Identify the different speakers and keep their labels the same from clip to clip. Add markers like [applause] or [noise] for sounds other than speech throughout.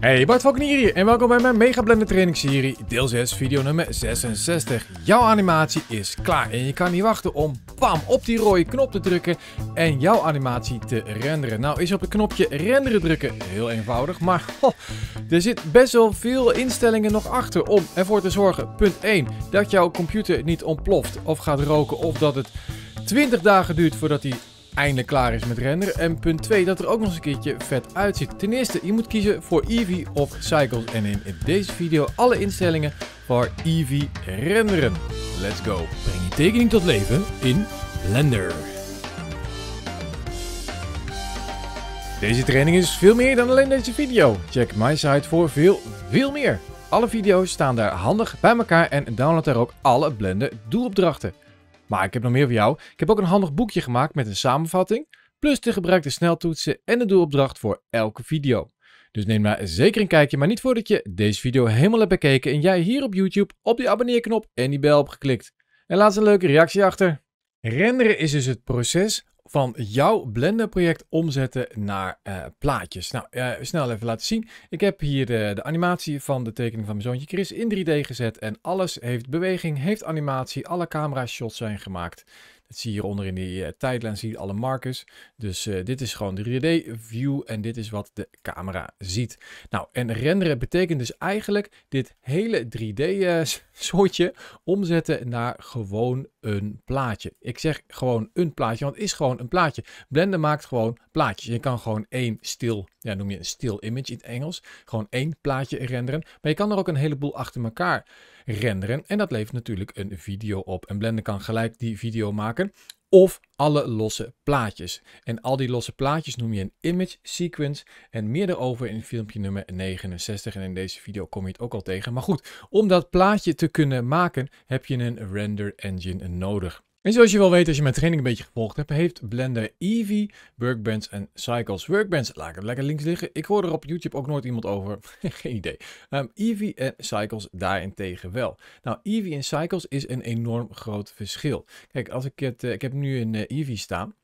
Speaker 1: Hey, Bart Valkenier hier en welkom bij mijn Mega Blender Training Serie, deel 6, video nummer 66. Jouw animatie is klaar en je kan niet wachten om bam op die rode knop te drukken en jouw animatie te renderen. Nou is op het knopje renderen drukken heel eenvoudig, maar [laughs] er zit best wel veel instellingen nog achter om ervoor te zorgen, punt 1, dat jouw computer niet ontploft of gaat roken of dat het 20 dagen duurt voordat hij eindelijk klaar is met renderen. En punt 2, dat er ook nog eens een keertje vet uitziet. Ten eerste, je moet kiezen voor Eevee of Cycles. En in deze video alle instellingen voor Eevee renderen. Let's go. Breng je tekening tot leven in Blender. Deze training is veel meer dan alleen deze video. Check mijn site voor veel, veel meer. Alle video's staan daar handig bij elkaar en download daar ook alle Blender doelopdrachten. Maar ik heb nog meer voor jou. Ik heb ook een handig boekje gemaakt met een samenvatting, plus de gebruikte sneltoetsen en de doelopdracht voor elke video. Dus neem maar zeker een kijkje, maar niet voordat je deze video helemaal hebt bekeken en jij hier op YouTube op die abonneerknop en die bel hebt geklikt. En laat eens een leuke reactie achter. Renderen is dus het proces van jouw Blender project omzetten naar eh, plaatjes. Nou, eh, snel even laten zien. Ik heb hier de, eh, de, animatie van de tekening van mijn zoontje Chris in 3D gezet en alles heeft beweging, heeft animatie, alle camera shots zijn gemaakt. Dat zie je hieronder in die eh, tijdlijn, zie je alle markers. Dus eh, dit is gewoon de 3D view en dit is wat de camera ziet. Nou, en renderen betekent dus eigenlijk dit hele 3D eh, [laughs] soortje omzetten naar gewoon een plaatje. Ik zeg gewoon een plaatje, want het is gewoon een plaatje. Blender maakt gewoon plaatjes. Je kan gewoon één stil, ja noem je een stil image in het Engels, gewoon één plaatje renderen. Maar je kan er ook een heleboel achter elkaar renderen. En dat levert natuurlijk een video op. En Blender kan gelijk die video maken of alle losse plaatjes. En al die losse plaatjes noem je een image sequence en meer daarover in filmpje nummer 69 en in deze video kom je het ook al tegen. Maar goed, om dat plaatje te kunnen maken heb je een render engine nodig. En zoals je wel weet als je mijn training een beetje gevolgd hebt, heeft Blender Eevee, Workbench en Cycles. Workbands, laat ik het lekker links liggen. Ik hoor er op YouTube ook nooit iemand over. [laughs] Geen idee. Um, Eevee en Cycles daarentegen wel. Nou, Eevee en Cycles is een enorm groot verschil. Kijk, als ik het, eh, ik heb nu een uh, eh, Eevee staan.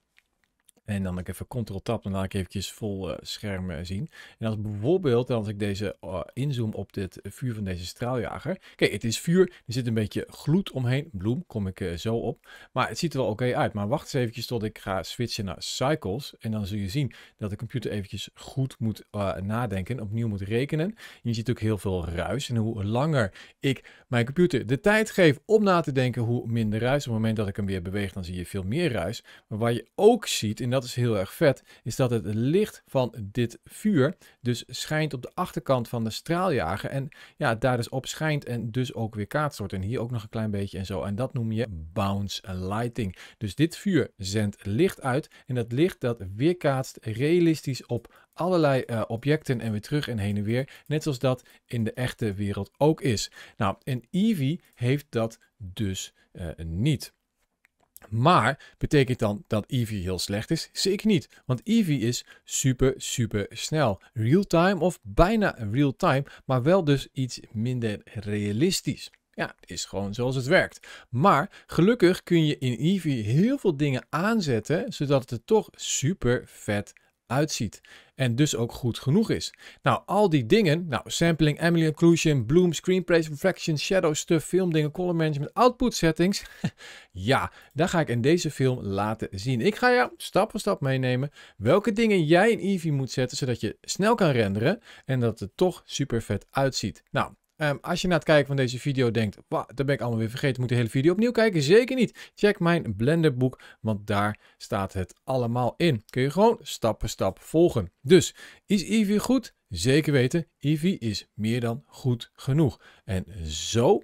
Speaker 1: En dan ik even ctrl tap dan laat ik eventjes vol uh, scherm eh, zien. En als bijvoorbeeld, als ik deze eh, inzoom op dit vuur van deze straaljager. Kijk, het is vuur, er zit een beetje gloed omheen. Bloem, kom ik zo op. Maar het ziet er wel oké uit. Maar wacht eens eventjes tot ik ga switchen naar cycles. En dan zul je zien dat de computer eventjes goed moet nadenken, opnieuw moet rekenen. je ziet ook heel veel ruis. En hoe langer ik mijn computer de tijd geef om na te denken, hoe minder ruis. Op het moment dat ik hem weer beweeg, dan zie je veel meer ruis. Maar waar je ook ziet in dat is heel erg vet, is dat het licht van dit vuur dus schijnt op de achterkant van de straaljager en ja, daar dus op schijnt en dus ook weer wordt. En hier ook nog een klein beetje en zo. En dat noem je bounce lighting. Dus dit vuur zendt licht uit en dat licht dat weerkaatst realistisch op allerlei eh, objecten en weer terug en heen en weer. Net zoals dat in de echte wereld ook is. Nou, en Eevee heeft dat dus eh, niet. Maar betekent dan dat Eevee heel slecht is? Zeker niet, want Eevee is super, super snel. Real-time of bijna real-time, maar wel dus iets minder realistisch. Ja, het is gewoon zoals het werkt. Maar gelukkig kun je in Eevee heel veel dingen aanzetten, zodat het er toch super vet uitziet. En dus ook goed genoeg is. Nou, al die dingen, nou, sampling, ambient occlusion, bloom, screenplays, reflection, shadow stuff, filmdingen, color management, output settings. [laughs] ja, daar ga ik in deze film laten zien. Ik ga jou stap voor stap meenemen welke dingen jij in Eevee moet zetten, zodat je snel kan renderen en dat het toch super vet uitziet. Nou, Ehm, als je na het kijken van deze video denkt, wauw, dat ben ik allemaal weer vergeten, moet de hele video opnieuw kijken? Zeker niet. Check mijn Blender boek, want daar staat het allemaal in. Kun je gewoon stap voor stap volgen. Dus, is Eevee goed? Zeker weten, Eevee is meer dan goed genoeg. En zo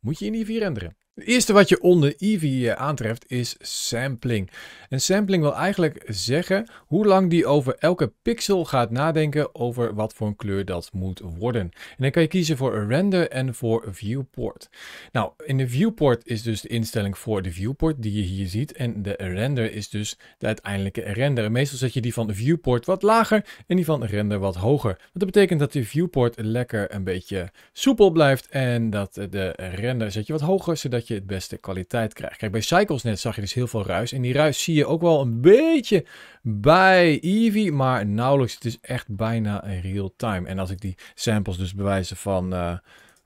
Speaker 1: moet je in Eevee renderen. Het eerste wat je onder Eevee aantreft is sampling. En sampling wil eigenlijk zeggen hoe lang die over elke pixel gaat nadenken over wat voor een kleur dat moet worden. En dan kan je kiezen voor render en voor viewport. Nou, in de viewport is dus de instelling voor de viewport die je hier ziet. En de render is dus de uiteindelijke render. meestal zet je die van de viewport wat lager en die van render wat hoger. dat betekent dat de viewport lekker een beetje soepel blijft en dat de render zet je wat hoger zodat je het beste kwaliteit krijgt. Kijk, bij Cycles net zag je dus heel veel ruis. En die ruis zie je ook wel een beetje bij Eevee, maar nauwelijks. Het is echt bijna real time. En als ik die samples dus bewijzen van eh,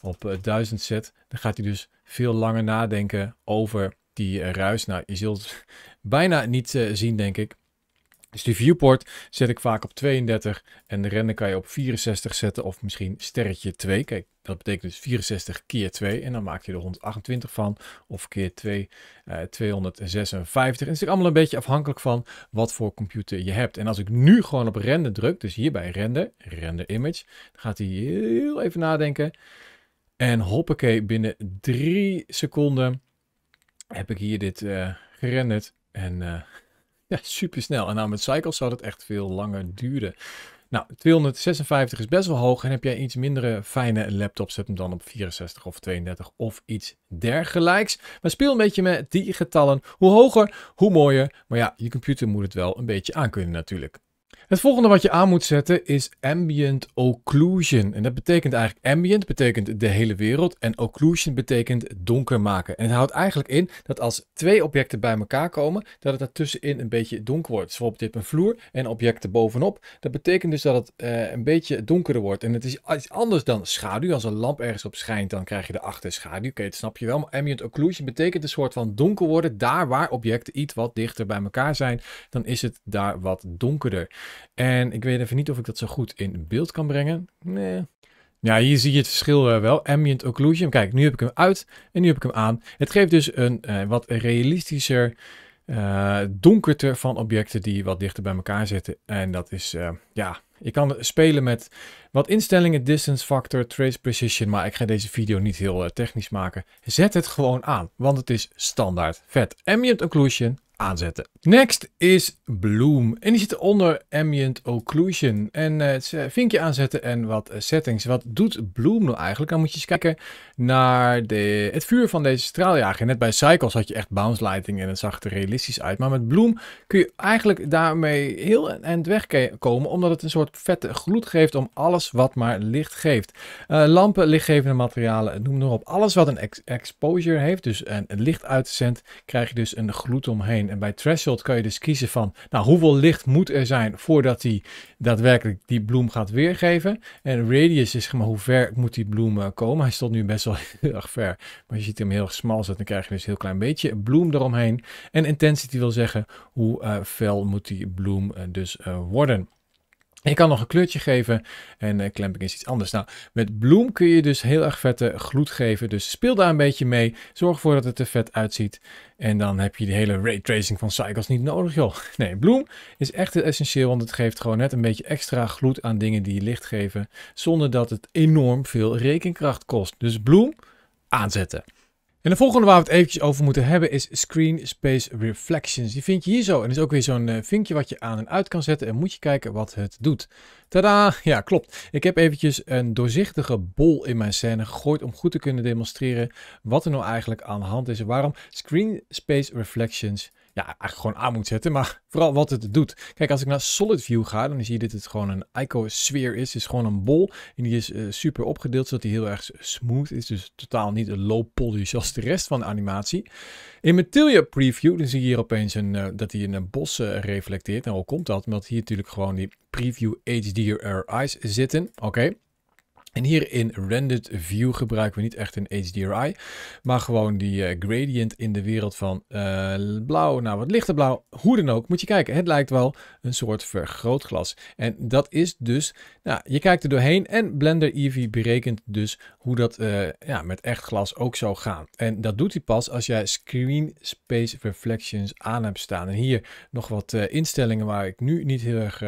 Speaker 1: op 1000 eh, zet, dan gaat hij dus veel langer nadenken over die eh, ruis. Nou, je zult [laughs] bijna niet zien, denk ik. Dus de viewport zet ik vaak op 32 en de render kan je op 64 zetten of misschien sterretje 2. Kijk, dat betekent dus 64 keer 2 en dan maak je er 128 van of keer 2, 256. Eh, en het is allemaal een beetje afhankelijk van wat voor computer je hebt. En als ik nu gewoon op render druk, dus hierbij render, render image, dan gaat hij heel even nadenken. En hoppakee, binnen 3 seconden heb ik hier dit eh, gerenderd en... Eh, ja, supersnel. En nou met cycles zou dat echt veel langer duren. Nou, 256 is best wel hoog. En heb jij iets mindere fijne laptops, zet hem dan op 64 of 32 of iets dergelijks. Maar speel een beetje met die getallen. Hoe hoger, hoe mooier. Maar ja, je computer moet het wel een beetje aankunnen natuurlijk. Het volgende wat je aan moet zetten is ambient occlusion. En dat betekent eigenlijk ambient betekent de hele wereld en occlusion betekent donker maken. En het houdt eigenlijk in dat als twee objecten bij elkaar komen, dat het daartussenin een beetje donker wordt. Dus bijvoorbeeld dit een vloer en objecten bovenop. Dat betekent dus dat het eh, een beetje donkerder wordt. En het is iets anders dan schaduw. Als een lamp ergens op schijnt, dan krijg je erachter schaduw. Oké, dat snap je wel. Maar ambient occlusion betekent een soort van donker worden. Daar waar objecten iets wat dichter bij elkaar zijn, dan is het daar wat donkerder. En ik weet even niet of ik dat zo goed in beeld kan brengen. Nee. Ja, hier zie je het verschil eh, wel. Ambient occlusion. Kijk, nu heb ik hem uit en nu heb ik hem aan. Het geeft dus een eh, wat realistischer, eh, van objecten die wat dichter bij elkaar zitten. En dat is, eh, ja, je kan spelen met wat instellingen, distance factor, trace precision, maar ik ga deze video niet heel technisch maken. Zet het gewoon aan, want het is standaard vet. Ambient occlusion, aanzetten. Next is Bloom. En die zit onder Ambient Occlusion. En eh, het eh, vinkje aanzetten en wat eh, settings. Wat doet Bloom nou eigenlijk? Dan moet je eens kijken naar de, het vuur van deze straaljager. Net bij Cycles had je echt bounce lighting en het zag er realistisch uit. Maar met Bloom kun je eigenlijk daarmee heel eind wegkomen. Omdat het een soort vette gloed geeft om alles wat maar licht geeft. lampen, lichtgevende materialen, noem maar op. Alles wat een exposure heeft, dus een, een licht uitzendt, krijg je dus een gloed omheen. En bij threshold kan je dus kiezen van, nou, hoeveel licht moet er zijn voordat die daadwerkelijk die bloem gaat weergeven. En radius is maar hoe ver moet die bloem eh, komen. Hij stond nu best wel [laughs] heel erg ver, maar je ziet hem heel smal zitten. Dan krijg je dus een heel klein beetje bloem eromheen. En intensity wil zeggen hoe eh, fel moet die bloem eh, dus worden. Je kan nog een kleurtje geven en uh, eh, klem ik eens iets anders. Nou, met bloem kun je dus heel erg vette gloed geven. Dus speel daar een beetje mee. Zorg ervoor dat het er vet uitziet. En dan heb je de hele ray tracing van cycles niet nodig, joh. [laughs] Nee, bloem is echt essentieel, want het geeft gewoon net een beetje extra gloed aan dingen die licht geven. Zonder dat het enorm veel rekenkracht kost. Dus bloem aanzetten. En de volgende waar we het eventjes over moeten hebben is Screen Space Reflections. Die vind je hier zo. En is ook weer zo'n eh, vinkje wat je aan en uit kan zetten. En moet je kijken wat het doet. Tada! [laughs] Ja, klopt. Ik heb eventjes een doorzichtige bol in mijn scène gegooid om goed te kunnen demonstreren wat er nou eigenlijk aan de hand is. En waarom Screen Space Reflections ja, eigenlijk gewoon aan moet zetten. Maar [laughs] vooral wat het doet. Kijk, als ik naar Solid View ga, dan zie je dat het gewoon een ICO-sfeer is. Het is gewoon een bol. En die is eh, super opgedeeld, zodat die heel erg smooth is. Dus totaal niet een low poly zoals de rest van de animatie. In Material Preview, dan zie je hier opeens een, eh, dat hij een bos eh, reflecteert. En hoe komt dat? Omdat hier natuurlijk gewoon die Preview HDRI's zitten. Oké. En hier in Rendered View gebruiken we niet echt een HDRI, maar gewoon die eh, gradient in de wereld van eh, blauw naar wat lichter blauw. Hoe dan ook, moet je kijken. Het lijkt wel een soort vergrootglas. En dat is dus, nou, je kijkt er doorheen en Blender EV berekent dus hoe dat eh, ja, met echt glas ook zou gaan. En dat doet hij pas als jij Screen Space Reflections aan hebt staan. En hier nog wat instellingen waar ik nu niet heel erg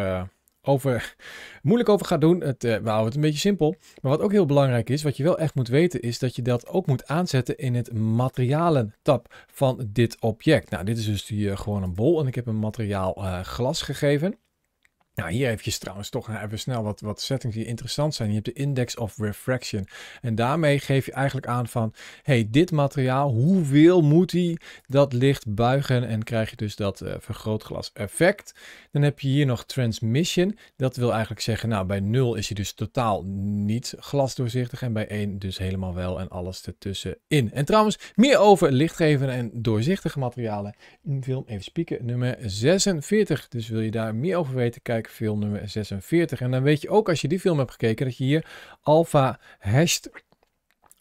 Speaker 1: over, moeilijk over gaat doen. Het, uh, we houden het een beetje simpel. Maar wat ook heel belangrijk is, wat je wel echt moet weten, is dat je dat ook moet aanzetten in het materialen tab van dit object. Nou, dit is dus die, eh, gewoon een bol en ik heb een materiaal eh, glas gegeven. Nou, hier heb je trouwens toch even snel wat, wat settings die interessant zijn. Je hebt de index of refraction. En daarmee geef je eigenlijk aan van, hey, dit materiaal, hoeveel moet die dat licht buigen? En krijg je dus dat uh, vergrootglas effect. Dan heb je hier nog transmission. Dat wil eigenlijk zeggen, nou, bij 0 is hij dus totaal niet glasdoorzichtig. En bij 1 dus helemaal wel en alles ertussenin. En trouwens, meer over lichtgevende en doorzichtige materialen. In film even spieken, nummer 46. Dus wil je daar meer over weten, kijk film nummer 46. En dan weet je ook als je die film hebt gekeken dat je hier alpha hashed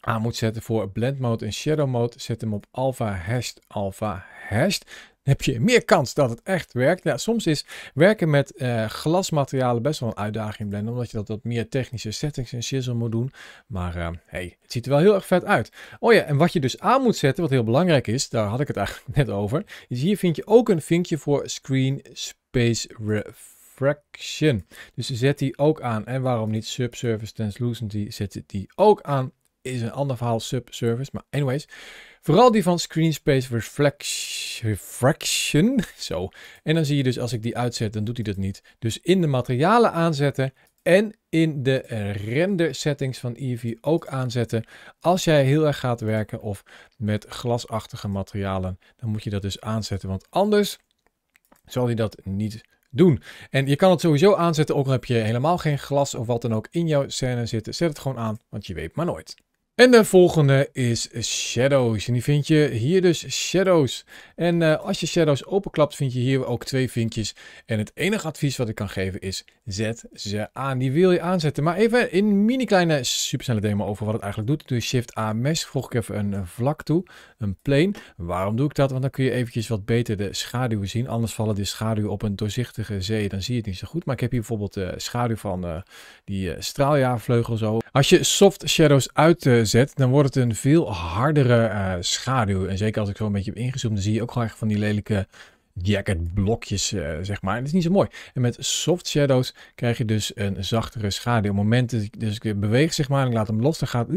Speaker 1: aan moet zetten voor blend mode en shadow mode. Zet hem op alpha hashed alpha hashed heb je meer kans dat het echt werkt. ja soms is werken met eh, glasmaterialen best wel een uitdaging in Blender, omdat je dat wat meer technische settings en shizzle moet doen. Maar eh, hey, het ziet er wel heel erg vet uit. Oh ja, en wat je dus aan moet zetten, wat heel belangrijk is, daar had ik het eigenlijk [laughs] net over, is hier vind je ook een vinkje voor Screen Space Refill. Fraction. Dus zet die ook aan. En waarom niet Subsurface Translucency? Zet die ook aan. Is een ander verhaal, subsurface. Maar anyways, vooral die van Screen Space Refraction. [laughs] Zo. En dan zie je dus als ik die uitzet, dan doet hij dat niet. Dus in de materialen aanzetten en in de render settings van EV ook aanzetten. Als jij heel erg gaat werken of met glasachtige materialen, dan moet je dat dus aanzetten. Want anders zal hij dat niet doen. En je kan het sowieso aanzetten, ook al heb je helemaal geen glas of wat dan ook in jouw scène zitten. Zet het gewoon aan, want je weet maar nooit. En de volgende is Shadows. En die vind je hier dus Shadows. En eh, als je Shadows openklapt, vind je hier ook twee vinkjes. En het enige advies wat ik kan geven is: zet ze aan. Die wil je aanzetten. Maar even in mini kleine supersnelle demo over wat het eigenlijk doet. Dus Shift A Mesh vroeg ik even een eh, vlak toe, een plane. Waarom doe ik dat? Want dan kun je eventjes wat beter de schaduwen zien. Anders vallen die schaduwen op een doorzichtige zee. Dan zie je het niet zo goed. Maar ik heb hier bijvoorbeeld de eh, schaduw van eh, die straaljaarvleugel zo. Als je soft shadows uitzet, dan wordt het een veel hardere schaduw. En zeker als ik zo een beetje heb ingezoomd, dan zie je ook gewoon echt van die lelijke jacket blokjes, uh, zeg maar. Het is niet zo mooi. En met soft shadows krijg je dus een zachtere schaduw. Op momenten, dat dus ik beweeg, zeg maar, en ik laat hem los, dan gaat,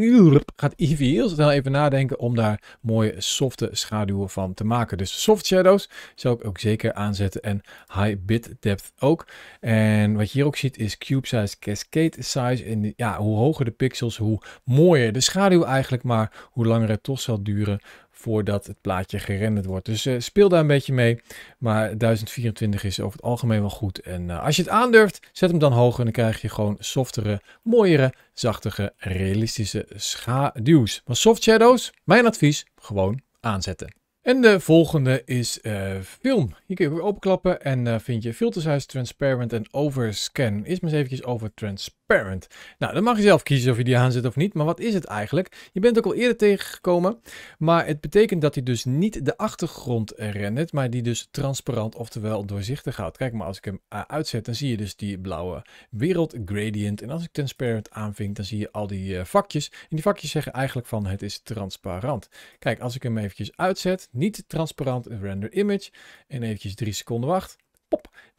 Speaker 1: gaat heel snel even nadenken om daar mooie softe schaduwen van te maken. Dus soft shadows zou ik ook zeker aanzetten en high bit depth ook. En wat je hier ook ziet is cube size, cascade size. En ja, hoe hoger de pixels, hoe mooier de schaduw eigenlijk, maar hoe langer het toch zal duren voordat het plaatje gerenderd wordt. Dus eh, speel daar een beetje mee. Maar 1024 is over het algemeen wel goed. En eh, als je het aandurft, zet hem dan hoger. En dan krijg je gewoon softere, mooiere, zachtige, realistische schaduws. Maar soft shadows, mijn advies, gewoon aanzetten. En de volgende is eh, film. Hier kun je weer openklappen en uh, vind je filters transparent en overscan. Eerst maar eens even over transparent. Parent. Nou, dan mag je zelf kiezen of je die aanzet of niet. Maar wat is het eigenlijk? Je bent ook al eerder tegengekomen. Maar het betekent dat hij dus niet de achtergrond rendert. Maar die dus transparant, oftewel doorzichtig houdt. Kijk maar, als ik hem eh, uitzet, dan zie je dus die blauwe wereld gradient. En als ik transparent aanvink, dan zie je al die eh, vakjes. En die vakjes zeggen eigenlijk van het is transparant. Kijk, als ik hem eventjes uitzet, niet transparant, render image. En eventjes drie seconden wacht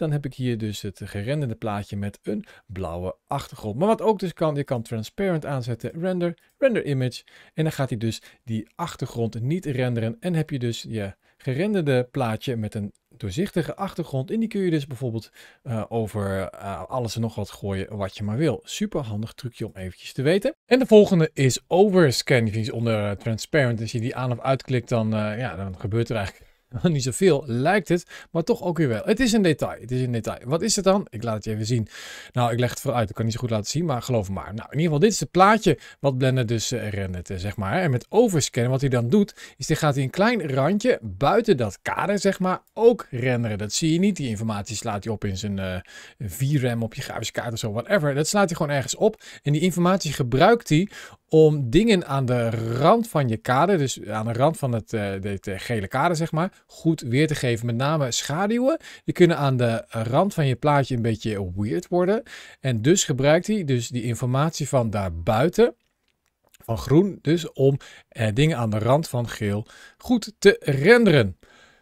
Speaker 1: dan heb ik hier dus het gerenderde plaatje met een blauwe achtergrond. Maar wat ook dus kan, je kan transparent aanzetten, render, render image. En dan gaat hij dus die achtergrond niet renderen en heb je dus je gerenderde plaatje met een doorzichtige achtergrond. En die kun je dus bijvoorbeeld eh, over eh, alles en nog wat gooien wat je maar wil. Super handig trucje om eventjes te weten. En de volgende is overscan. Die is onder eh, transparent. Als je die aan of uitklikt, dan, ja, dan gebeurt er eigenlijk [laughs] niet zoveel lijkt het, maar toch ook weer wel. Het is een detail, het is een detail. Wat is het dan? Ik laat het je even zien. Nou, ik leg het vooruit, ik kan niet zo goed laten zien, maar geloof me maar. Nou, in ieder geval, dit is het plaatje wat Blender dus eh, rendert, eh, zeg maar. En met overscan. wat hij dan doet, is hij gaat hij een klein randje buiten dat kader, zeg maar, ook renderen. Dat zie je niet, die informatie slaat hij op in zijn uh, eh, VRAM, op je grafische kaart of zo, whatever. Dat slaat hij gewoon ergens op en die informatie gebruikt hij om dingen aan de rand van je kader, dus aan de rand van het, eh, eh, gele kader, zeg maar, goed weer te geven. Met name schaduwen. Die kunnen aan de rand van je plaatje een beetje weird worden. En dus gebruikt hij dus die informatie van daarbuiten. Van groen dus om eh, dingen aan de rand van geel goed te renderen.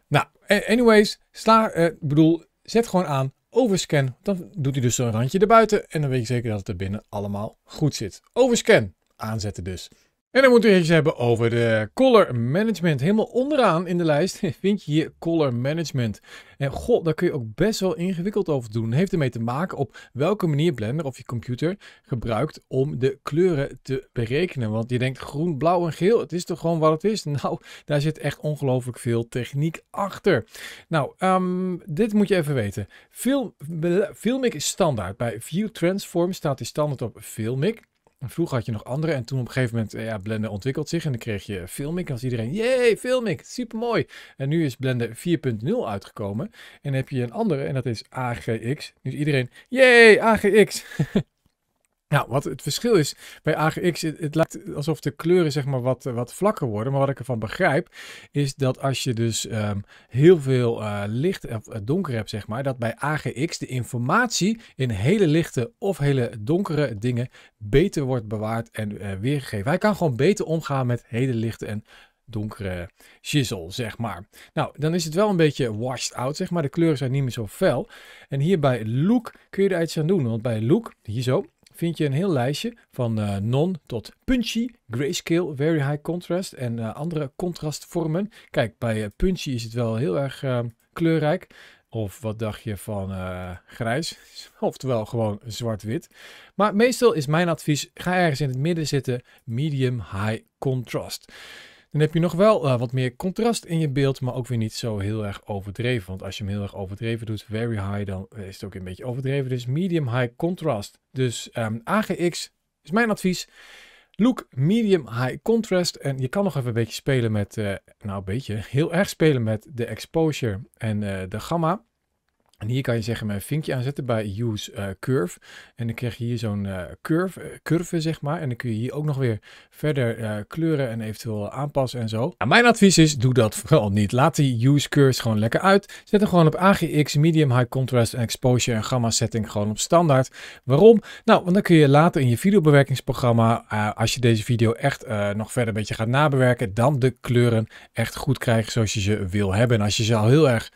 Speaker 1: Nou, anyways, sla, bedoel, zet gewoon aan overscan. Dan doet hij dus een randje erbuiten en dan weet je zeker dat het er binnen allemaal goed zit. Overscan aanzetten dus. En dan moeten we iets hebben over de color management. Helemaal onderaan in de lijst [laughs] vind je hier color management. En god, daar kun je ook best wel ingewikkeld over doen. Heeft ermee te maken op welke manier Blender of je computer gebruikt om de kleuren te berekenen. Want je denkt groen, blauw en geel, het is toch gewoon wat het is? [laughs] Nou, daar zit echt ongelooflijk veel techniek achter. Nou, ehm, dit moet je even weten. Film, Filmic is standaard. Bij View Transform staat die standaard op Filmic. En vroeger had je nog andere en toen op een gegeven moment, eh, ja, Blender ontwikkelt zich en dan kreeg je Filmic. En was iedereen, jee, Filmic, supermooi. En nu is Blender 4.0 uitgekomen en dan heb je een andere en dat is AGX. Nu is iedereen, jee, AGX. [laughs] Nou, wat het verschil is bij AGX, het, lijkt alsof de kleuren zeg maar wat, wat vlakker worden. Maar wat ik ervan begrijp, is dat als je dus ehm, heel veel eh, licht of eh, eh, donker hebt, zeg maar, dat bij AGX de informatie in hele lichte of hele donkere dingen beter wordt bewaard en weergegeven. Hij kan gewoon beter omgaan met hele lichte en donkere shizzle, zeg maar. Nou, dan is het wel een beetje washed out, zeg maar. De kleuren zijn niet meer zo fel. En hier bij Look kun je er iets aan doen. Want bij Look, hier zo, vind je een heel lijstje van eh, non tot punchy, grayscale, very high contrast en eh, andere contrastvormen. Kijk, bij eh, punchy is het wel heel erg ehm, kleurrijk. Of wat dacht je van grijs? [laughs] Oftewel gewoon zwart-wit. Maar meestal is mijn advies: ga ergens in het midden zitten, medium high contrast. Dan heb je nog wel eh, wat meer contrast in je beeld, maar ook weer niet zo heel erg overdreven. Want als je hem heel erg overdreven doet, very high, dan is het ook een beetje overdreven. Dus medium high contrast. Dus ehm, AGX is mijn advies. Look, medium, high contrast. En je kan nog even een beetje spelen met, uh, nou een beetje, heel erg spelen met de exposure en eh, de gamma. En hier kan je zeggen mijn vinkje aanzetten bij use eh, curve. En dan krijg je hier zo'n eh, curve, uh, zeg maar. En dan kun je hier ook nog weer verder kleuren en eventueel aanpassen en zo. mijn advies is, doe dat [laughs] vooral niet. Laat die use curves gewoon lekker uit. Zet hem gewoon op AGX, medium, high contrast en exposure en gamma setting gewoon op standaard. Waarom? Nou, want dan kun je later in je videobewerkingsprogramma, als je deze video echt nog verder een beetje gaat nabewerken, dan de kleuren echt goed krijgen zoals je ze wil hebben. En als je ze al heel erg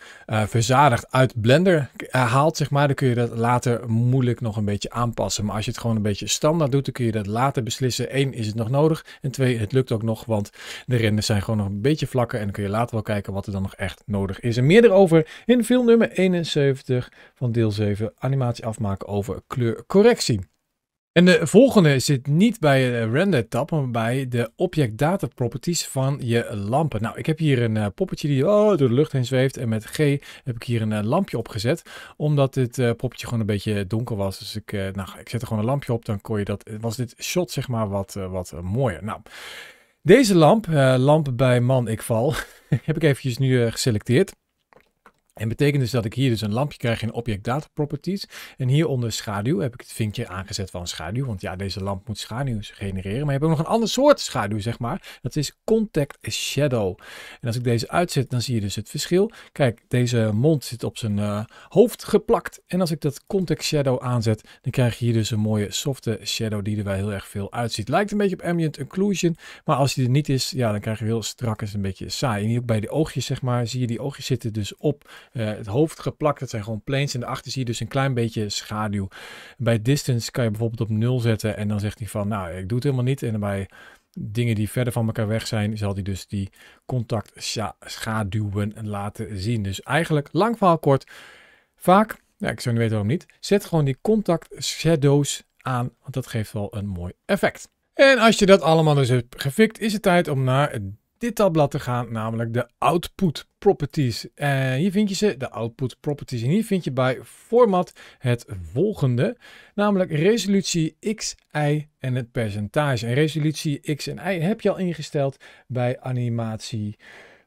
Speaker 1: verzadigd uit Blender herhaalt, zeg maar, dan kun je dat later moeilijk nog een beetje aanpassen. Maar als je het gewoon een beetje standaard doet, dan kun je dat later beslissen. Eén, is het nog nodig? En twee, het lukt ook nog, want de renders zijn gewoon nog een beetje vlakker. En dan kun je later wel kijken wat er dan nog echt nodig is. En meer erover in film nummer 71 van deel 7, animatie afmaken over kleurcorrectie. En de volgende zit niet bij de eh, render tab, maar bij de object data properties van je lampen. Nou, ik heb hier een eh, poppetje die oh, door de lucht heen zweeft en met G heb ik hier een eh, lampje opgezet, omdat dit poppetje gewoon een beetje donker was. Dus ik, nou, ik zet er gewoon een lampje op, dan kon je dat, was dit shot zeg maar wat, wat mooier. Nou, deze lamp, lamp bij man ik val, [laughs] heb ik eventjes nu geselecteerd. En betekent dus dat ik hier dus een lampje krijg in Object Data Properties. En hier onder schaduw heb ik het vinkje aangezet van schaduw. Want ja, deze lamp moet schaduw genereren. Maar je hebt ook nog een ander soort schaduw, zeg maar. Dat is Contact Shadow. En als ik deze uitzet, dan zie je dus het verschil. Kijk, deze mond zit op zijn eh, hoofd geplakt. En als ik dat Contact Shadow aanzet, dan krijg je hier dus een mooie softe shadow die er wel heel erg veel uitziet. Lijkt een beetje op Ambient Occlusion. Maar als die er niet is, ja, dan krijg je heel strak en een beetje saai. En hier ook bij de oogjes, zeg maar, zie je die oogjes zitten dus op eh, het hoofd geplakt. Dat zijn gewoon planes. En daarachter zie je dus een klein beetje schaduw. Bij distance kan je bijvoorbeeld op 0 zetten. En dan zegt hij van, nou, ik doe het helemaal niet. En bij dingen die verder van elkaar weg zijn, zal hij dus die contact schaduwen laten zien. Dus eigenlijk, lang verhaal kort, vaak, ik zou niet weten waarom niet, zet gewoon die contact shadows aan, want dat geeft wel een mooi effect. En als je dat allemaal dus hebt gefikt, is het tijd om naar dit tabblad te gaan, namelijk de output properties. En hier vind je ze, de output properties. En hier vind je bij format het volgende, namelijk resolutie X, Y en het percentage. En resolutie X en Y heb je al ingesteld bij animatie.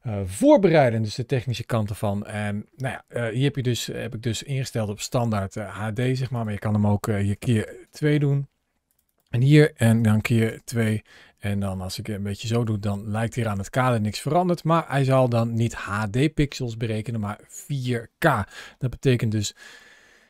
Speaker 1: Eh, voorbereiden, dus de technische kant ervan. En nou ja, eh, hier heb, je dus, heb ik dus ingesteld op standaard HD, eh, zeg maar. Maar je kan hem ook je keer 2 doen. En hier en dan keer 2 en dan als ik een beetje zo doe, dan lijkt hier aan het kader niks veranderd. Maar hij zal dan niet HD-pixels berekenen, maar 4K. Dat betekent dus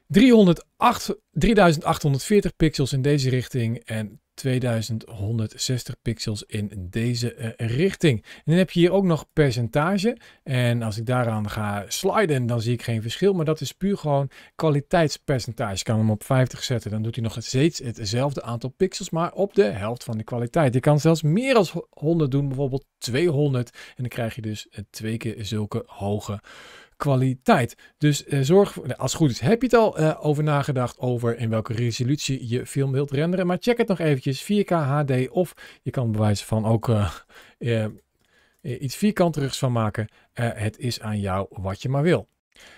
Speaker 1: 308, 3840 pixels in deze richting en 2160 pixels in deze eh, richting. En dan heb je hier ook nog percentage. En als ik daaraan ga sliden, dan zie ik geen verschil. Maar dat is puur gewoon kwaliteitspercentage. Ik kan hem op 50 zetten. Dan doet hij nog steeds hetzelfde aantal pixels, maar op de helft van de kwaliteit. Je kan zelfs meer dan 100 doen, bijvoorbeeld 200. En dan krijg je dus eh, twee keer zulke hoge kwaliteit. Dus eh, zorg, nou, als het goed is, heb je het al eh, over nagedacht over in welke resolutie je film wilt renderen. Maar check het nog eventjes, 4K HD of je kan bewijzen van ook uh, [laughs] eh, iets vierkanterigs van maken. Eh, het is aan jou wat je maar wil.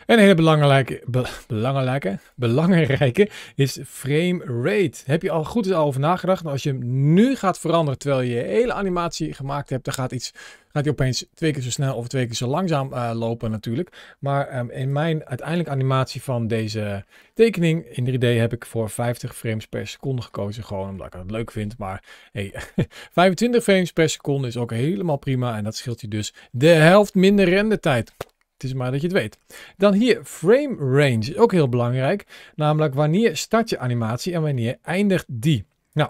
Speaker 1: Een hele belangrijke, belangrijke, belangrijke is frame rate. Heb je al goed eens over nagedacht? Nou, als je hem nu gaat veranderen terwijl je je hele animatie gemaakt hebt, dan gaat, iets, gaat opeens twee keer zo snel of twee keer zo langzaam eh, lopen natuurlijk. Maar ehm, in mijn uiteindelijke animatie van deze tekening in 3D heb ik voor 50 frames per seconde gekozen. Gewoon omdat ik het leuk vind. Maar hey, 25 [laughs] frames per seconde is ook helemaal prima. En dat scheelt je dus de helft minder rendertijd. Het is maar dat je het weet. Dan hier frame range, ook heel belangrijk. Namelijk wanneer start je animatie en wanneer eindigt die. Nou,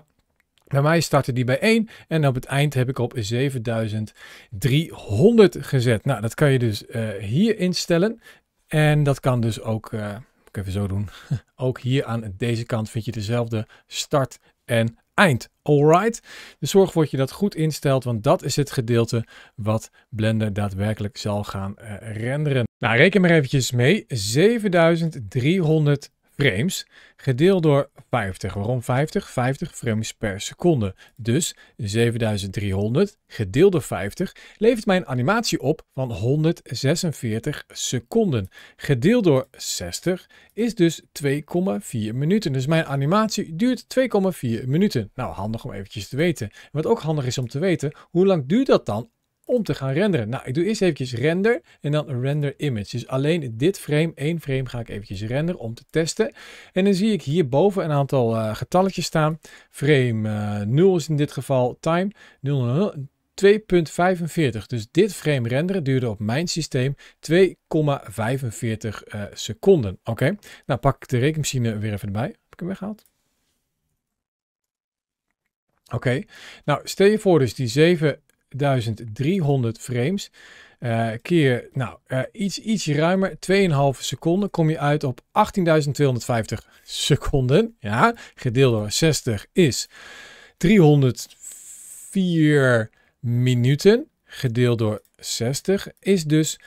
Speaker 1: bij mij startte die bij 1 en op het eind heb ik op 7300 gezet. Nou, dat kan je dus eh, hier instellen. En dat kan dus ook, uh, ik even zo doen, [laughs] ook hier aan deze kant vind je dezelfde start en eind. Alright? Dus zorg dat je dat goed instelt, want dat is het gedeelte wat Blender daadwerkelijk zal gaan eh, renderen. Nou, reken maar eventjes mee. 7300 frames gedeeld door 50. Waarom 50? 50 frames per seconde. Dus 7300 gedeeld door 50 levert mijn animatie op van 146 seconden. Gedeeld door 60 is dus 2,4 minuten. Dus mijn animatie duurt 2,4 minuten. Nou, handig om eventjes te weten. wat ook handig is om te weten, hoe lang duurt dat dan om te gaan renderen. Nou, ik doe eerst eventjes render en dan render image. Dus alleen dit frame, één frame, ga ik eventjes renderen om te testen. En dan zie ik hierboven een aantal eh, getalletjes staan. Frame uh, eh, 0 is in dit geval time 0, 2.45. Dus dit frame renderen duurde op mijn systeem 2,45 uh, eh, seconden. Oké, nou pak ik de rekenmachine weer even erbij. Heb ik hem weggehaald? Oké, nou stel je voor dus die 7 1.300 frames. Eh, keer nou, eh, iets, iets ruimer, 2,5 seconden, kom je uit op 18.250 seconden. Ja, gedeeld door 60 is 304 minuten. Gedeeld door 60 is dus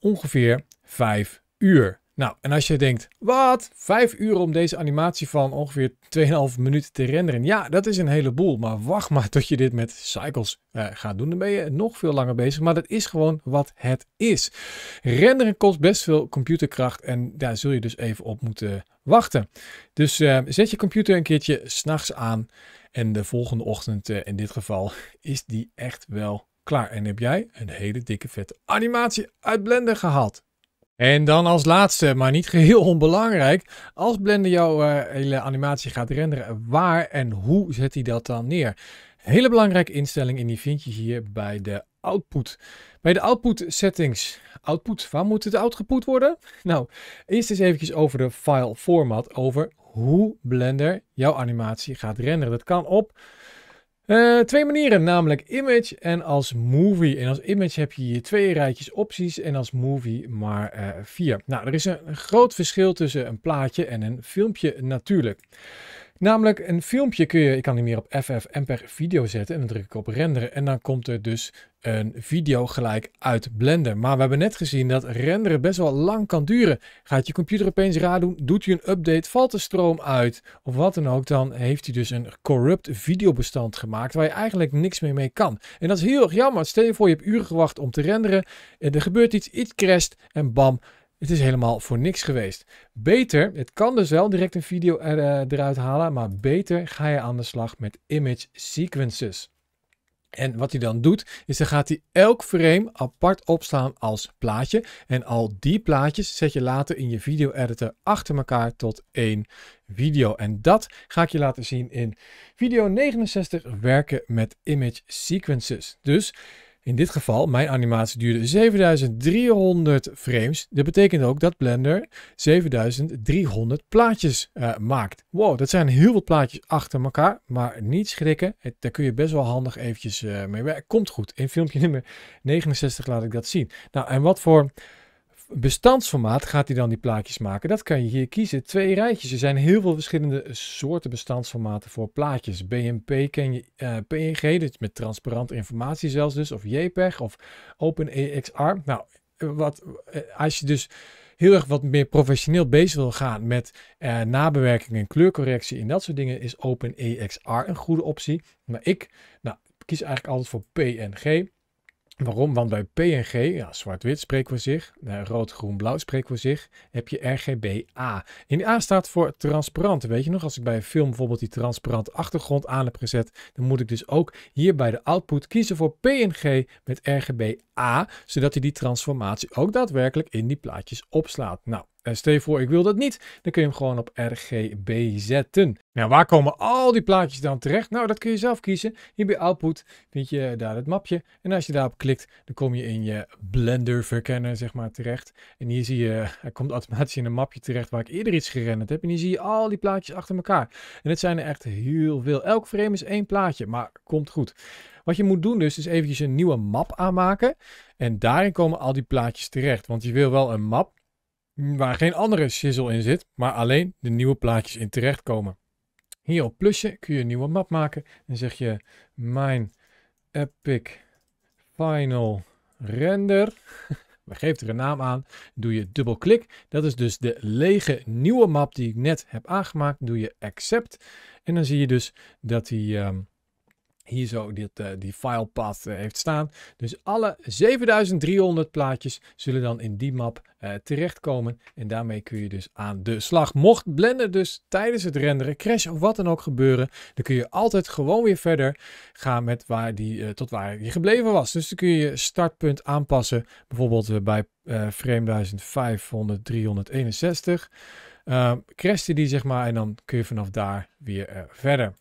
Speaker 1: ongeveer 5 uur. Nou, en als je denkt, wat? Vijf uur om deze animatie van ongeveer 2,5 minuten te renderen. Ja, dat is een heleboel, maar wacht maar tot je dit met Cycles eh, gaat doen. Dan ben je nog veel langer bezig, maar dat is gewoon wat het is. Renderen kost best veel computerkracht en daar zul je dus even op moeten wachten. Dus eh, zet je computer een keertje s'nachts aan en de volgende ochtend eh, in dit geval [laughs] is die echt wel klaar. En heb jij een hele dikke vette animatie uit Blender gehaald. En dan als laatste, maar niet geheel onbelangrijk, als Blender jouw eh, hele animatie gaat renderen, waar en hoe zet hij dat dan neer? Hele belangrijke instelling en die vind je hier bij de output. Bij de output settings. Output, waar moet het output worden? [laughs] Nou, eerst eens eventjes over de file format, over hoe Blender jouw animatie gaat renderen. Dat kan op eh, twee manieren, namelijk image en als movie. En als image heb je hier twee rijtjes opties en als movie maar eh, vier. Nou, er is een groot verschil tussen een plaatje en een filmpje natuurlijk. Namelijk een filmpje kun je, ik kan hem meer op FFmpeg video zetten en dan druk ik op renderen en dan komt er dus een video gelijk uit Blender. Maar we hebben net gezien dat renderen best wel lang kan duren. Gaat je computer opeens raar doen, doet hij een update, valt de stroom uit of wat dan ook, dan heeft hij dus een corrupt videobestand gemaakt waar je eigenlijk niks meer mee kan. En dat is heel erg jammer. Stel je voor je hebt uren gewacht om te renderen, er gebeurt iets, iets crasht en bam, het is helemaal voor niks geweest. Beter, het kan dus wel direct een video er, eh, eruit halen, maar beter ga je aan de slag met image sequences. En wat hij dan doet, is dan gaat hij elk frame apart opslaan als plaatje. En al die plaatjes zet je later in je video-editor achter elkaar tot één video. En dat ga ik je laten zien in video 69, werken met image sequences. Dus in dit geval, mijn animatie duurde 7300 frames. Dat betekent ook dat Blender 7300 plaatjes eh, maakt. Wow, dat zijn heel veel plaatjes achter elkaar. Maar niet schrikken, daar kun je best wel handig eventjes eh, mee werken. Komt goed, in filmpje nummer 69 laat ik dat zien. Nou, en wat voor bestandsformaat gaat hij dan die plaatjes maken. Dat kan je hier kiezen. Twee rijtjes. Er zijn heel veel verschillende soorten bestandsformaten voor plaatjes. BMP ken je, eh, PNG, dus met transparante informatie zelfs dus, of JPEG of OpenEXR. Nou, eh, wat, eh, als je dus heel erg wat meer professioneel bezig wil gaan met nabewerking en kleurcorrectie en dat soort dingen, is OpenEXR een goede optie. Maar ik nou, kies eigenlijk altijd voor PNG. Waarom? Want bij PNG, ja, zwart-wit spreekt we zich, eh, rood-groen-blauw spreekt we zich, heb je RGBA. En A staat voor transparant. Weet je nog, als ik bij een film bijvoorbeeld die transparant achtergrond aan heb gezet, dan moet ik dus ook hier bij de output kiezen voor PNG met RGBA, zodat hij die transformatie ook daadwerkelijk in die plaatjes opslaat. Nou, en eh, stel je voor, ik wil dat niet. Dan kun je hem gewoon op RGB zetten. Nou, waar komen al die plaatjes dan terecht? Nou, dat kun je zelf kiezen. Hier bij Output vind je daar het mapje. En als je daarop klikt, dan kom je in je Blender verkennen, zeg maar, terecht. En hier zie je, hij komt automatisch in een mapje terecht waar ik eerder iets gerenderd heb. En hier zie je al die plaatjes achter elkaar. En het zijn er echt heel veel. Elk frame is één plaatje, maar komt goed. Wat je moet doen dus, is eventjes een nieuwe map aanmaken. En daarin komen al die plaatjes terecht. Want je wil wel een map waar geen andere shizzle in zit, maar alleen de nieuwe plaatjes in terechtkomen. Hier op plusje kun je een nieuwe map maken en zeg je mijn epic final render. [laughs] Geef er een naam aan, doe je dubbelklik. Dat is dus de lege nieuwe map die ik net heb aangemaakt. Doe je accept en dan zie je dus dat die ehm, hier zo dit, eh, die filepad uh, eh, heeft staan. Dus alle 7300 plaatjes zullen dan in die map eh, terechtkomen. En daarmee kun je dus aan de slag. Mocht Blender dus tijdens het renderen, crash of wat dan ook gebeuren, dan kun je altijd gewoon weer verder gaan met waar die, tot waar je gebleven was. Dus dan kun je je startpunt aanpassen. Bijvoorbeeld bij frame 1500, 361. Ehm, crashte die zeg maar en dan kun je vanaf daar weer verder.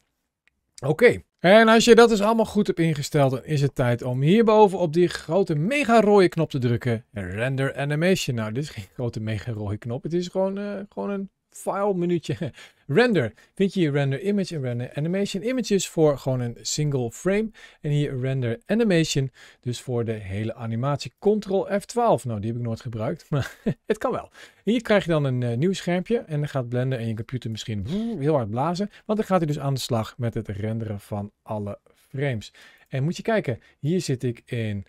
Speaker 1: Oké. En als je dat dus allemaal goed hebt ingesteld, dan is het tijd om hierboven op die grote mega rode knop te drukken. Render animation. Nou, dit is geen [laughs] grote mega rode knop. Het is gewoon, eh, gewoon een file minuutje. [laughs] Render. Vind je hier render image en render animation. images voor gewoon een single frame. En hier render animation. Dus voor de hele animatie. Ctrl F12. Nou, die heb ik nooit gebruikt. [laughs] Maar het kan wel. hier krijg je dan een eh, nieuw schermpje. En dan gaat Blender en je computer misschien heel hard blazen. Want dan gaat hij dus aan de slag met het renderen van alle frames. En moet je kijken. Hier zit ik in...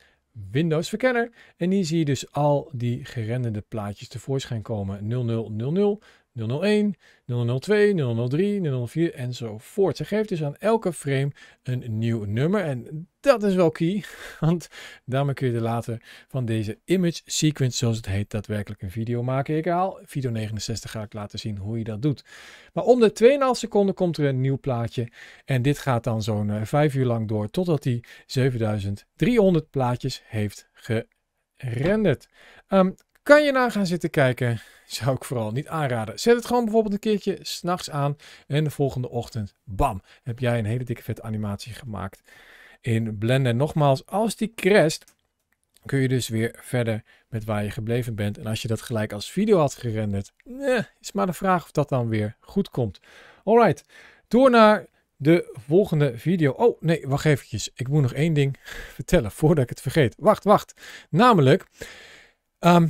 Speaker 1: Windows Verkenner. En hier zie je dus al die gerenderde plaatjes tevoorschijn komen. 0000, 001, 002, 003, 004 enzovoort. Ze geeft dus aan elke frame een nieuw nummer en dat is wel key, [laughs] want daarmee kun je de later van deze image sequence, zoals het heet, daadwerkelijk een video maken. Ik haal video 69 ga ik laten zien hoe je dat doet. Maar om de 2,5 seconden komt er een nieuw plaatje en dit gaat dan zo'n 5 eh, uur lang door totdat hij 7300 plaatjes heeft gerenderd. Ehm, kan je naar nou gaan zitten kijken? Zou ik vooral niet aanraden. Zet het gewoon bijvoorbeeld een keertje s'nachts aan en de volgende ochtend, bam, heb jij een hele dikke vet animatie gemaakt in Blender. Nogmaals, als die crasht, kun je dus weer verder met waar je gebleven bent. En als je dat gelijk als video had gerenderd, eh, is maar de vraag of dat dan weer goed komt. Alright, door naar de volgende video. Oh, nee, wacht eventjes. Ik moet nog één ding [laughs] vertellen voordat ik het vergeet. Wacht, wacht. Namelijk, ehm,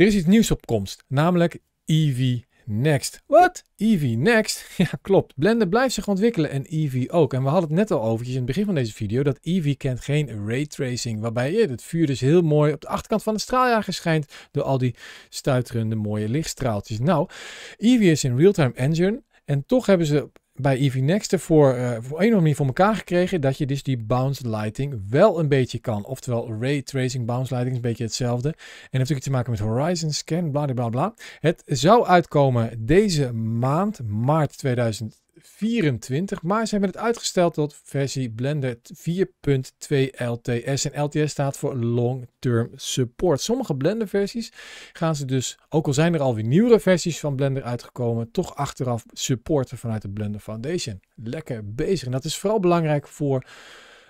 Speaker 1: er is iets nieuws op komst, namelijk EV Next. Wat? EV Next? [laughs] Ja, klopt. Blender blijft zich ontwikkelen en EV ook. En we hadden het net al over in het begin van deze video dat EV kent geen ray tracing. waarbij je het vuur dus heel mooi op de achterkant van de straaljager schijnt door al die stuiterende mooie lichtstraaltjes. Nou, EV is een real-time engine en toch hebben ze bij EV Next ervoor uh, voor een of andere manier voor elkaar gekregen dat je dus die bounce lighting wel een beetje kan. Oftewel ray tracing bounce lighting is een beetje hetzelfde. En heeft natuurlijk te maken met Horizon Scan, bla bla bla. Het zou uitkomen deze maand, maart 2020. 24, Maar ze hebben het uitgesteld tot versie Blender 4.2 LTS. En LTS staat voor Long Term Support. Sommige Blender versies gaan ze dus, ook al zijn er alweer nieuwere versies van Blender uitgekomen, toch achteraf supporten vanuit de Blender Foundation. Lekker bezig. En dat is vooral belangrijk voor...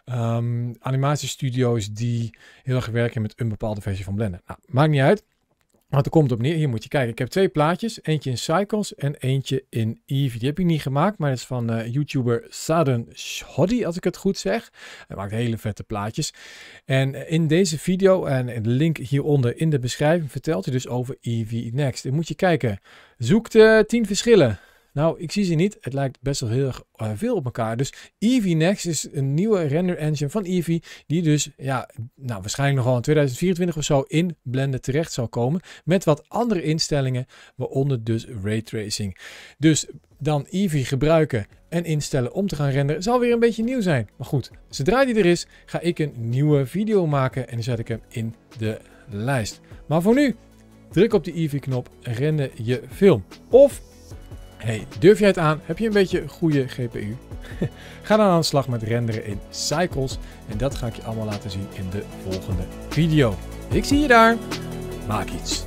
Speaker 1: Um, animatiestudio's die heel erg werken met een bepaalde versie van Blender. Nou, maakt niet uit. Want er komt op neer, hier moet je kijken. Ik heb twee plaatjes, eentje in Cycles en eentje in Eevee. Die heb ik niet gemaakt, maar is van eh, YouTuber Sudden Shoddy, als ik het goed zeg. Hij maakt hele vette plaatjes. En eh, in deze video, en de link hieronder in de beschrijving, vertelt hij dus over Eevee Next. En moet je kijken, zoek de eh, 10 verschillen. Nou, ik zie ze niet. Het lijkt best wel heel erg eh, veel op elkaar. Dus Eevee Next is een nieuwe render engine van Eevee. Die dus, ja, nou waarschijnlijk nogal in 2024 of zo in Blender terecht zal komen. Met wat andere instellingen, waaronder dus Ray Tracing. Dus dan Eevee gebruiken en instellen om te gaan renderen zal weer een beetje nieuw zijn. Maar goed, zodra die er is, ga ik een nieuwe video maken. En dan zet ik hem in de lijst. Maar voor nu, druk op de Eevee knop en render je film. Of Hey, durf jij het aan? Heb je een beetje goede GPU? [laughs] ga dan aan de slag met renderen in Cycles en dat ga ik je allemaal laten zien in de volgende video. Ik zie je daar. Maak iets.